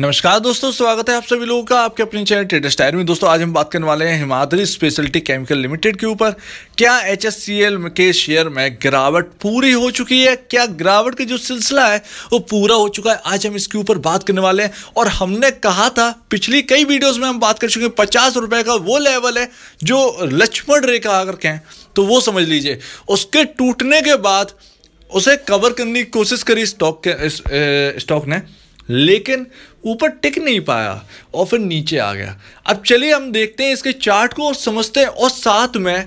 नमस्कार दोस्तों स्वागत है आप सभी लोगों का आपके अपने चैनल ट्रेडर टायर में दोस्तों आज हम बात करने वाले हैं हिमाद्री स्पेशलिटी केमिकल लिमिटेड के ऊपर क्या एच के शेयर में गिरावट पूरी हो चुकी है क्या गिरावट का जो सिलसिला है वो पूरा हो चुका है आज हम इसके ऊपर बात करने वाले हैं और हमने कहा था पिछली कई वीडियोज़ में हम बात कर चुके हैं पचास रुपये का वो लेवल है जो लक्ष्मण रेखा अगर कहें तो वो समझ लीजिए उसके टूटने के बाद उसे कवर करने की कोशिश करी स्टॉक के स्टॉक ने लेकिन ऊपर टिक नहीं पाया और फिर नीचे आ गया अब चलिए हम देखते हैं इसके चार्ट को और समझते हैं और साथ में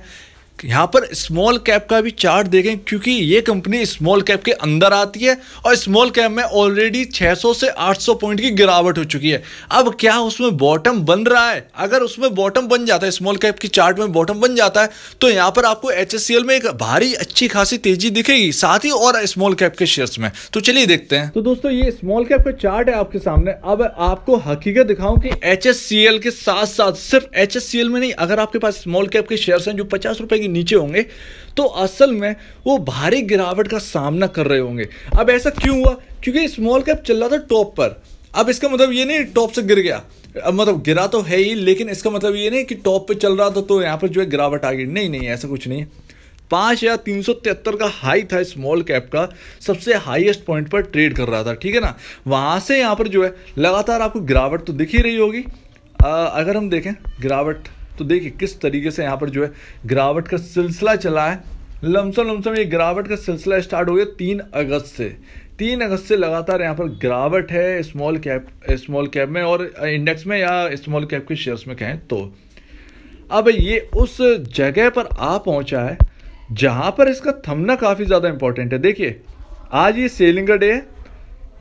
यहाँ पर स्मॉल कैप का भी चार्ट देखें क्योंकि ये कंपनी स्मॉल कैप के अंदर आती है और स्मॉल कैप में ऑलरेडी 600 से 800 पॉइंट की गिरावट हो चुकी है अब क्या उसमें बॉटम बन रहा है अगर उसमें बॉटम बन जाता है स्मॉल कैप की चार्ट में बॉटम बन जाता है तो यहाँ पर आपको एच में एक भारी अच्छी खासी तेजी दिखेगी साथ ही और स्मॉल कैप के शेयर्स में तो चलिए देखते हैं तो दोस्तों ये स्मॉल कैप का चार्ट है आपके सामने अब आपको हकीकत दिखाऊं कि एच के साथ साथ सिर्फ एच में नहीं अगर आपके पास स्मॉल कैप के शेयर है जो पचास रुपए की नीचे होंगे तो असल में वो भारी गिरावट का सामना कर रहे होंगे अब ऐसा क्यों हुआ क्योंकि स्मॉल कैप चल रहा था टॉप पर अब इसका मतलब ये नहीं टॉप से गिर गया अब मतलब गिरा तो है ही लेकिन इसका मतलब ये नहीं कि टॉप पे चल रहा था तो यहाँ पर जो है गिरावट आ गई नहीं नहीं ऐसा कुछ नहीं पाँच या तीन सौ तिहत्तर का हाई था स्मॉल कैप का सबसे हाईएस्ट पॉइंट पर ट्रेड कर रहा था ठीक है ना वहाँ से यहाँ पर जो है लगातार आपको गिरावट तो दिख ही रही होगी अगर हम देखें गिरावट तो देखिए किस तरीके से यहाँ पर जो है गिरावट का सिलसिला चला है लमसम लमसम ये गिरावट का सिलसिला स्टार्ट हो गया तीन अगस्त से तीन अगस्त से लगातार यहाँ पर गिरावट है स्मॉल कैप स्मॉल कैप में और इंडेक्स में या स्मॉल कैप के शेयर्स में कहें तो अब ये उस जगह पर आ पहुँचा है जहाँ पर इसका थमना काफ़ी ज़्यादा इंपॉर्टेंट है देखिए आज ये सेलिंग का डे है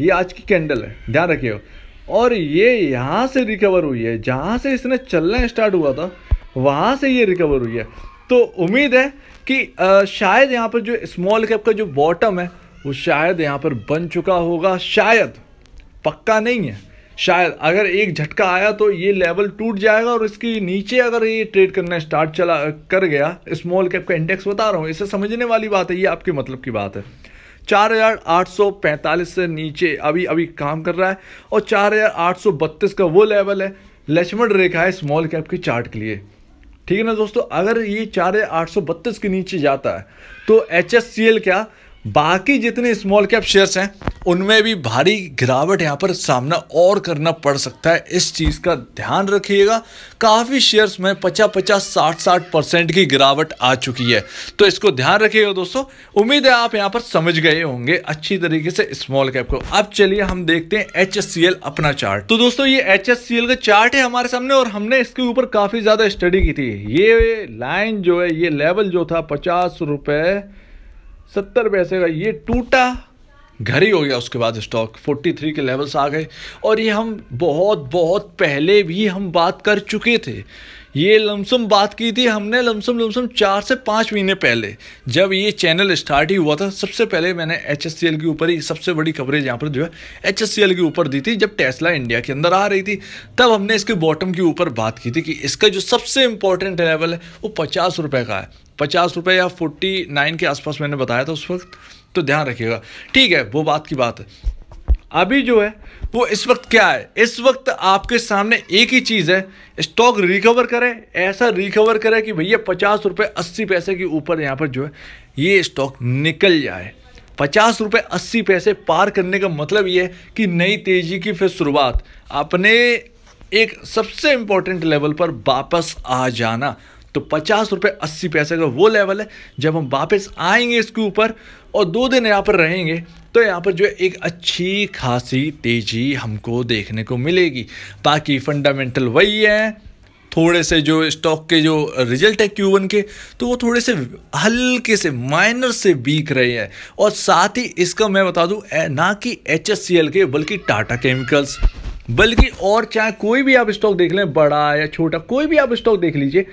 ये आज की कैंडल है ध्यान रखिएगा और ये यहाँ से रिकवर हुई है जहाँ से इसने चलना स्टार्ट हुआ था वहाँ से ये रिकवर हुई है तो उम्मीद है कि शायद यहाँ पर जो स्मॉल कैप का जो बॉटम है वो शायद यहाँ पर बन चुका होगा शायद पक्का नहीं है शायद अगर एक झटका आया तो ये लेवल टूट जाएगा और इसके नीचे अगर ये ट्रेड करना स्टार्ट चला कर गया स्मॉल कैप का इंडेक्स बता रहा हूँ इसे समझने वाली बात है ये आपके मतलब की बात है 4,845 से नीचे अभी अभी काम कर रहा है और चार का वो लेवल है लक्ष्मण रेखा है स्मॉल कैप के चार्ट के लिए ठीक है ना दोस्तों अगर ये चार आठ सौ बत्तीस के नीचे जाता है तो एच एस सी एल क्या बाकी जितने स्मॉल कैप शेयर्स हैं उनमें भी भारी गिरावट यहाँ पर सामना और करना पड़ सकता है इस चीज़ का ध्यान रखिएगा काफ़ी शेयर्स में पचास पचास साठ साठ परसेंट की गिरावट आ चुकी है तो इसको ध्यान रखिएगा दोस्तों उम्मीद है आप यहाँ पर समझ गए होंगे अच्छी तरीके से स्मॉल कैप को अब चलिए हम देखते हैं एच अपना चार्ट तो दोस्तों ये एच का चार्ट है हमारे सामने और हमने इसके ऊपर काफ़ी ज़्यादा स्टडी की थी ये लाइन जो है ये लेवल जो था पचास रुपये सत्तर पैसे का ये टूटा घर ही हो गया उसके बाद स्टॉक 43 के लेवल्स आ गए और ये हम बहुत बहुत पहले भी हम बात कर चुके थे ये लमसम बात की थी हमने लमसम लमसम चार से पाँच महीने पहले जब ये चैनल स्टार्ट ही हुआ था सबसे पहले मैंने एच के ऊपर ही सबसे बड़ी कवरेज यहाँ पर जो है एच के ऊपर दी थी जब टेस्ला इंडिया के अंदर आ रही थी तब हमने इसके बॉटम के ऊपर बात की थी कि इसका जो सबसे इंपॉर्टेंट लेवल है वो पचास रुपये का है पचास रुपये या फोर्टी नाइन के आसपास मैंने बताया था उस वक्त तो ध्यान रखिएगा ठीक है वो बात की बात है अभी जो है वो इस वक्त क्या है इस वक्त आपके सामने एक ही चीज़ है स्टॉक रिकवर करे ऐसा रिकवर करे कि भैया पचास रुपये अस्सी पैसे के ऊपर यहाँ पर जो है ये स्टॉक निकल जाए पचास रुपये अस्सी पैसे पार करने का मतलब ये है कि नई तेज़ी की फिर शुरुआत अपने एक सबसे इम्पोर्टेंट लेवल पर वापस आ जाना तो पचास रुपये अस्सी पैसे का वो लेवल है जब हम वापस आएंगे इसके ऊपर और दो दिन यहाँ पर रहेंगे तो यहाँ पर जो है एक अच्छी खासी तेज़ी हमको देखने को मिलेगी बाकी फंडामेंटल वही है थोड़े से जो स्टॉक के जो रिजल्ट है क्यू वन के तो वो थोड़े से हल्के से माइनर से वीक रहे हैं और साथ ही इसका मैं बता दूँ ना कि एच के बल्कि टाटा केमिकल्स बल्कि और चाहे कोई भी आप स्टॉक देख लें बड़ा या छोटा कोई भी आप स्टॉक देख लीजिए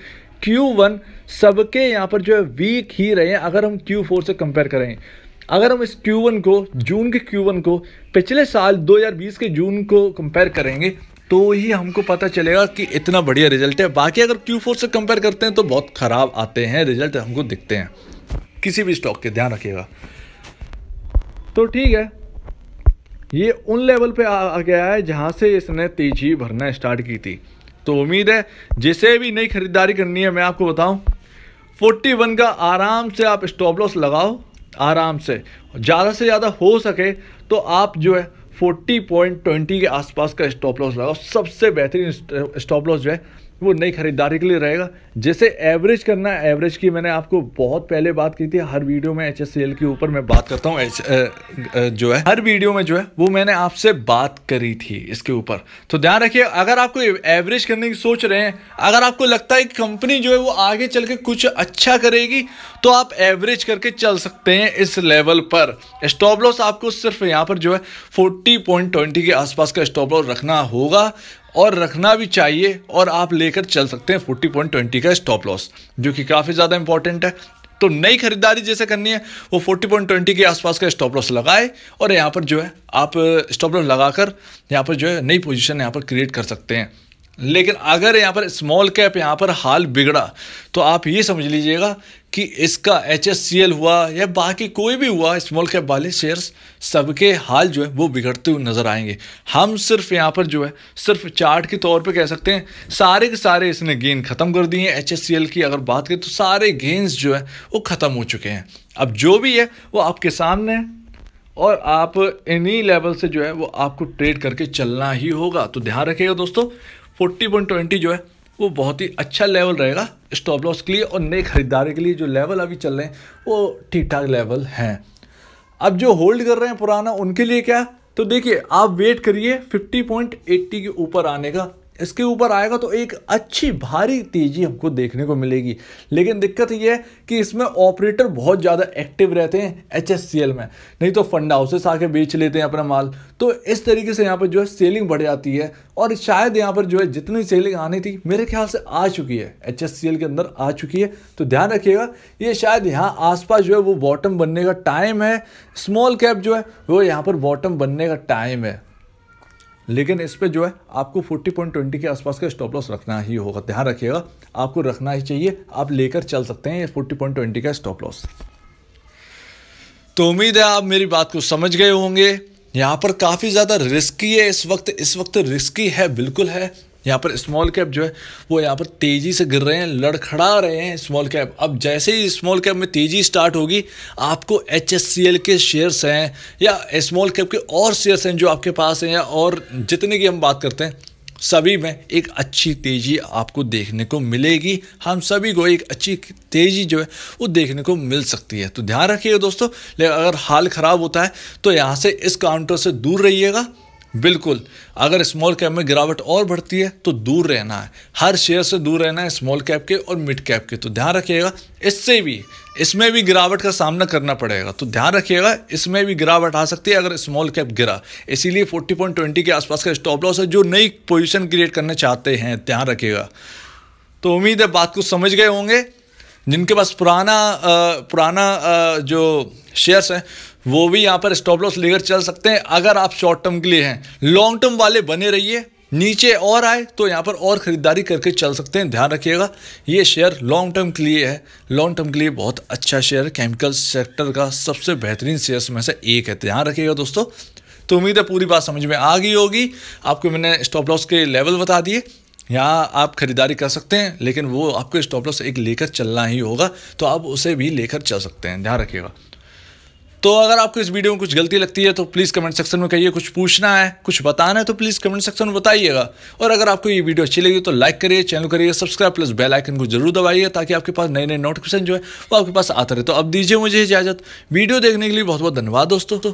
Q1 सबके यहाँ पर जो है वीक ही रहे हैं अगर हम Q4 से कंपेयर करें अगर हम इस Q1 को जून के Q1 को पिछले साल 2020 के जून को कंपेयर करेंगे तो ही हमको पता चलेगा कि इतना बढ़िया रिजल्ट है बाकी अगर Q4 से कंपेयर करते हैं तो बहुत ख़राब आते हैं रिजल्ट हमको दिखते हैं किसी भी स्टॉक के ध्यान रखिएगा तो ठीक है ये उन लेवल पे आ गया है जहाँ से इसने तेजी भरना स्टार्ट की थी तो उम्मीद है जिसे भी नई ख़रीदारी करनी है मैं आपको बताऊं 41 का आराम से आप स्टॉप लॉस लगाओ आराम से ज़्यादा से ज़्यादा हो सके तो आप जो है फोर्टी पॉइंट ट्वेंटी के आसपास का स्टॉप लॉस लगाओ सबसे बेहतरीन स्टॉप लॉस जो है वो नई खरीदारी के लिए रहेगा जैसे एवरेज करना है एवरेज की मैंने आपको बहुत पहले बात की थी हर वीडियो में एच के ऊपर मैं बात करता हूँ जो है हर वीडियो में जो है वो मैंने आपसे बात करी थी इसके ऊपर तो ध्यान रखिए अगर आपको एवरेज करने की सोच रहे हैं अगर आपको लगता है कि कंपनी जो है वो आगे चल के कुछ अच्छा करेगी तो आप एवरेज करके चल सकते हैं इस लेवल पर स्टॉप लॉस आपको सिर्फ यहाँ पर जो है फोर्टी के आसपास का स्टॉप लॉस रखना होगा और रखना भी चाहिए और आप लेकर चल सकते हैं 40.20 का स्टॉप लॉस जो कि काफ़ी ज़्यादा इंपॉर्टेंट है तो नई खरीदारी जैसे करनी है वो 40.20 के आसपास का स्टॉप लॉस लगाए और यहाँ पर जो है आप स्टॉप लॉस लगाकर यहाँ पर जो है नई पोजिशन यहाँ पर क्रिएट कर सकते हैं लेकिन अगर यहाँ पर स्मॉल कैप यहाँ पर हाल बिगड़ा तो आप ये समझ लीजिएगा कि इसका एच हुआ या बाकी कोई भी हुआ स्मॉल कैप वाले शेयर्स सबके हाल जो है वो बिगड़ते हुए नज़र आएंगे हम सिर्फ यहाँ पर जो है सिर्फ चार्ट के तौर पे कह सकते हैं सारे के सारे इसने गेन ख़त्म कर दिए हैं एच की अगर बात करें तो सारे गेंस जो है वो ख़त्म हो चुके हैं अब जो भी है वो आपके सामने है और आप इन्हीं लेवल से जो है वो आपको ट्रेड करके चलना ही होगा तो ध्यान रखिएगा दोस्तों फोर्टी पॉइंट ट्वेंटी जो है वो बहुत ही अच्छा लेवल रहेगा स्टॉप लॉस के लिए और नए खरीदारी के लिए जो लेवल अभी चल रहे हैं वो ठीक ठाक लेवल हैं अब जो होल्ड कर रहे हैं पुराना उनके लिए क्या तो देखिए आप वेट करिए 50.80 के ऊपर आने का इसके ऊपर आएगा तो एक अच्छी भारी तेज़ी हमको देखने को मिलेगी लेकिन दिक्कत यह है कि इसमें ऑपरेटर बहुत ज़्यादा एक्टिव रहते हैं एच में नहीं तो फंड हाउसेस आके बेच लेते हैं अपना माल तो इस तरीके से यहाँ पर जो है सेलिंग बढ़ जाती है और शायद यहाँ पर जो है जितनी सेलिंग आनी थी मेरे ख्याल से आ चुकी है एच के अंदर आ चुकी है तो ध्यान रखिएगा ये शायद यहाँ आसपास जो है वो बॉटम बनने का टाइम है स्मॉल कैप जो है वो यहाँ पर बॉटम बनने का टाइम है लेकिन इस पर जो है आपको 40.20 के आसपास का स्टॉप लॉस रखना ही होगा ध्यान रखिएगा आपको रखना ही चाहिए आप लेकर चल सकते हैं ये 40.20 का स्टॉप लॉस तो उम्मीद है आप मेरी बात को समझ गए होंगे यहाँ पर काफ़ी ज़्यादा रिस्की है इस वक्त इस वक्त रिस्की है बिल्कुल है यहाँ पर स्मॉल कैप जो है वो यहाँ पर तेज़ी से गिर रहे हैं लड़खड़ा रहे हैं स्मॉल कैप अब जैसे ही स्मॉल कैप में तेज़ी स्टार्ट होगी आपको एच के शेयर्स हैं या स्मॉल कैप के और शेयर्स हैं जो आपके पास हैं या और जितने की हम बात करते हैं सभी में एक अच्छी तेज़ी आपको देखने को मिलेगी हम सभी को एक अच्छी तेज़ी जो है वो देखने को मिल सकती है तो ध्यान रखिएगा दोस्तों लेकिन अगर हाल ख़राब होता है तो यहाँ से इस काउंटर से दूर रहिएगा बिल्कुल अगर स्मॉल कैप में गिरावट और बढ़ती है तो दूर रहना है हर शेयर से दूर रहना है स्मॉल कैप के और मिड कैप के तो ध्यान रखिएगा इससे भी इसमें भी गिरावट का सामना करना पड़ेगा तो ध्यान रखिएगा इसमें भी गिरावट आ सकती है अगर स्मॉल कैप गिरा इसीलिए 40.20 के आसपास का स्टॉप लॉस है जो नई पोजिशन क्रिएट करने चाहते हैं ध्यान रखिएगा तो उम्मीद है बात को समझ गए होंगे जिनके पास पुराना आ, पुराना आ, जो शेयर्स हैं वो भी यहाँ पर स्टॉप लॉस लेकर चल सकते हैं अगर आप शॉर्ट टर्म के लिए हैं लॉन्ग टर्म वाले बने रहिए नीचे और आए तो यहाँ पर और ख़रीदारी करके चल सकते हैं ध्यान रखिएगा ये शेयर लॉन्ग टर्म के लिए है लॉन्ग टर्म के लिए बहुत अच्छा शेयर केमिकल सेक्टर का सबसे बेहतरीन शेयर्स में से एक है ध्यान रखिएगा दोस्तों तो उम्मीद है पूरी बात समझ में आ गई होगी आपको मैंने स्टॉप लॉस के लेवल बता दिए यहाँ आप खरीदारी कर सकते हैं लेकिन वो आपको स्टॉप लॉस एक लेकर चलना ही होगा तो आप उसे भी लेकर चल सकते हैं ध्यान रखिएगा तो अगर आपको इस वीडियो में कुछ गलती लगती है तो प्लीज़ कमेंट सेक्शन में कहिए कुछ पूछना है कुछ बताना है तो प्लीज़ कमेंट सेक्शन में बताइएगा और अगर आपको ये वीडियो अच्छी लगी तो लाइक करिए चैनल करिए सब्सक्राइब प्लस बेल आइकन को जरूर दबाइए ताकि आपके पास नए नए नोटिफिकेशन जो है वो आपके पास आते रहे तो अब दीजिए मुझे इजाज़त वीडियो देखने के लिए बहुत बहुत धन्यवाद दोस्तों